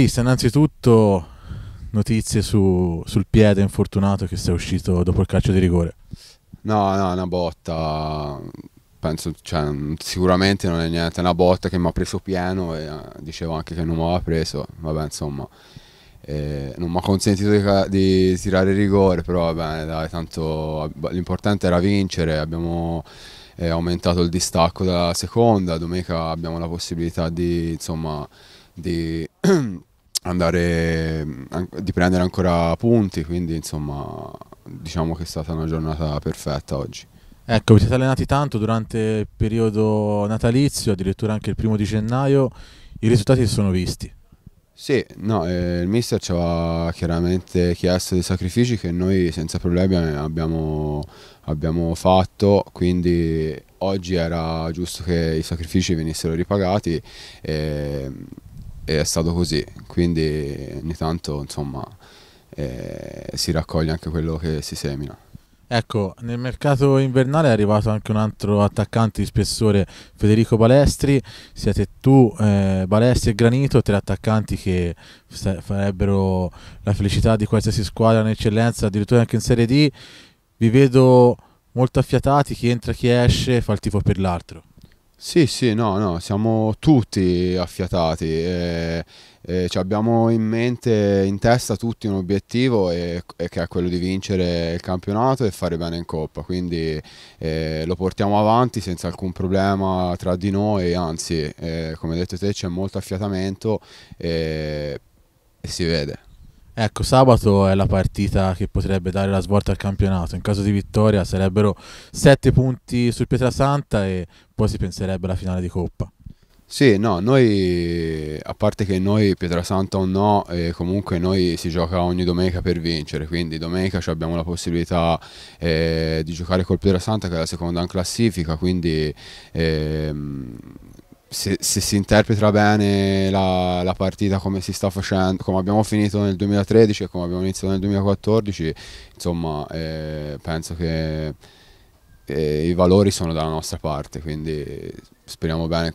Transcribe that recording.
Risa, innanzitutto notizie su, sul piede infortunato che sei uscito dopo il calcio di rigore. No, no, una botta. Penso, cioè, sicuramente non è niente, è una botta che mi ha preso pieno e eh, dicevo anche che non mi aveva preso, vabbè insomma, eh, non mi ha consentito di, di, tirare rigore, però vabbè dai, tanto l'importante era vincere, abbiamo eh, aumentato il distacco dalla seconda, domenica abbiamo la possibilità di insomma di andare, di prendere ancora punti, quindi insomma diciamo che è stata una giornata perfetta oggi. Ecco, vi siete allenati tanto durante il periodo natalizio, addirittura anche il primo di gennaio, i risultati si sono visti. Sì, no, eh, il mister ci aveva chiaramente chiesto dei sacrifici che noi senza problemi abbiamo, abbiamo fatto, quindi oggi era giusto che i sacrifici venissero ripagati e ehm, e è stato così, quindi ogni tanto insomma eh, si raccoglie anche quello che si semina. Ecco, nel mercato invernale è arrivato anche un altro attaccante di spessore, Federico Balestri. Siete tu, eh, Balestri e Granito, tre attaccanti che farebbero la felicità di qualsiasi squadra in eccellenza, addirittura anche in Serie D. Vi vedo molto affiatati, chi entra, chi esce, fa il tifo per l'altro. Sì, sì, no, no, siamo tutti affiatati, eh, eh, cioè abbiamo in mente, in testa tutti un obiettivo e, e che è quello di vincere il campionato e fare bene in Coppa, quindi eh, lo portiamo avanti senza alcun problema tra di noi, anzi, come hai detto te, c'è molto affiatamento e si vede. Ecco, sabato è la partita che potrebbe dare la svolta al campionato. In caso di vittoria sarebbero 7 punti sul Pietrasanta e poi si penserebbe alla finale di Coppa. Sì, no, noi, a parte che noi Pietrasanta o no, eh, comunque noi si gioca ogni domenica per vincere, quindi domenica abbiamo la possibilità eh, di giocare col Pietrasanta che è la seconda in classifica, quindi eh, se, se, si interpreta bene la, la, partita come si sta facendo, come abbiamo finito nel 2013 e come abbiamo iniziato nel 2014, insomma eh, penso che eh, i valori sono dalla nostra parte, quindi speriamo bene.